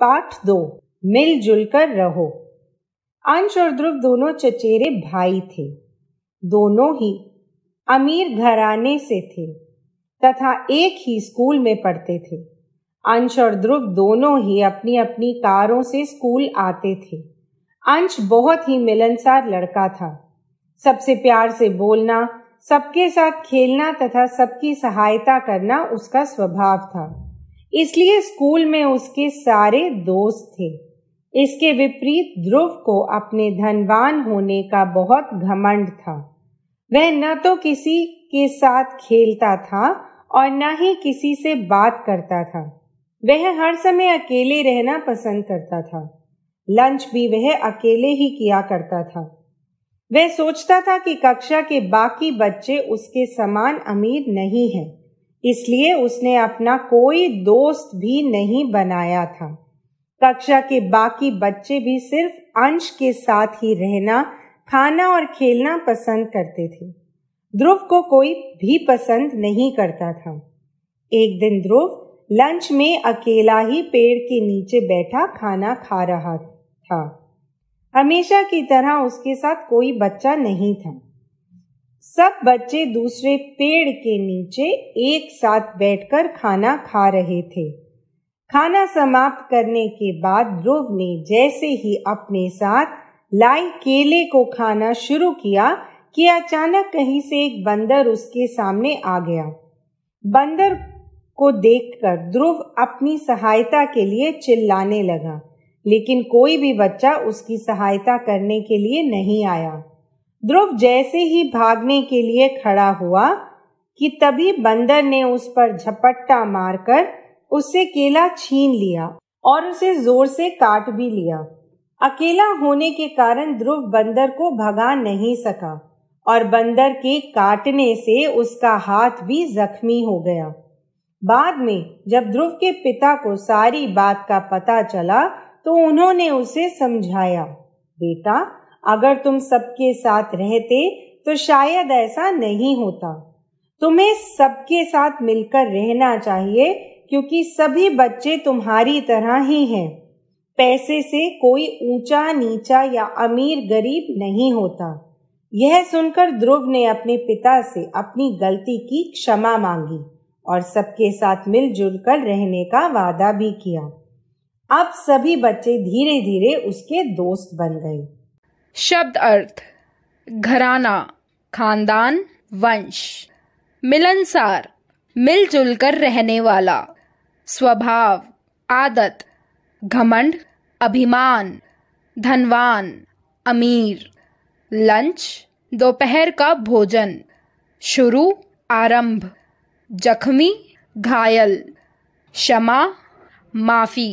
पाठ दो मिलजुल कर रहो अंश और ध्रुव दोनों चचेरे भाई थे दोनों ही अमीर घराने से थे तथा एक ही स्कूल में पढ़ते थे अंश और ध्रुव दोनों ही अपनी अपनी कारों से स्कूल आते थे अंश बहुत ही मिलनसार लड़का था सबसे प्यार से बोलना सबके साथ खेलना तथा सबकी सहायता करना उसका स्वभाव था इसलिए स्कूल में उसके सारे दोस्त थे इसके विपरीत ध्रुव को अपने धनवान होने का बहुत घमंड था वह न तो किसी के साथ खेलता था और न ही किसी से बात करता था वह हर समय अकेले रहना पसंद करता था लंच भी वह अकेले ही किया करता था वह सोचता था कि कक्षा के बाकी बच्चे उसके समान अमीर नहीं हैं इसलिए उसने अपना कोई दोस्त भी नहीं बनाया था कक्षा के बाकी बच्चे भी सिर्फ अंश के साथ ही रहना खाना और खेलना पसंद करते थे ध्रुव को कोई भी पसंद नहीं करता था एक दिन ध्रुव लंच में अकेला ही पेड़ के नीचे बैठा खाना खा रहा था हमेशा की तरह उसके साथ कोई बच्चा नहीं था सब बच्चे दूसरे पेड़ के नीचे एक साथ बैठकर खाना खा रहे थे खाना समाप्त करने के बाद ध्रुव ने जैसे ही अपने साथ लाई केले को खाना शुरू किया कि अचानक कहीं से एक बंदर उसके सामने आ गया बंदर को देखकर ध्रुव अपनी सहायता के लिए चिल्लाने लगा लेकिन कोई भी बच्चा उसकी सहायता करने के लिए नहीं आया ध्रुव जैसे ही भागने के लिए खड़ा हुआ कि तभी बंदर ने उस पर झपट्टा मारकर उससे केला छीन लिया और उसे जोर से काट भी लिया अकेला होने के कारण ध्रुव बंदर को भगा नहीं सका और बंदर के काटने से उसका हाथ भी जख्मी हो गया बाद में जब ध्रुव के पिता को सारी बात का पता चला तो उन्होंने उसे समझाया बेटा अगर तुम सबके साथ रहते तो शायद ऐसा नहीं होता तुम्हें सबके साथ मिलकर रहना चाहिए क्योंकि सभी बच्चे तुम्हारी तरह ही हैं पैसे से कोई ऊंचा नीचा या अमीर गरीब नहीं होता यह सुनकर ध्रुव ने अपने पिता से अपनी गलती की क्षमा मांगी और सबके साथ मिलजुल कर रहने का वादा भी किया अब सभी बच्चे धीरे धीरे उसके दोस्त बन गए शब्द अर्थ घराना खानदान वंश मिलनसार मिलजुल कर रहने वाला स्वभाव आदत घमंड अभिमान धनवान अमीर लंच दोपहर का भोजन शुरू आरंभ जख्मी घायल क्षमा माफ़ी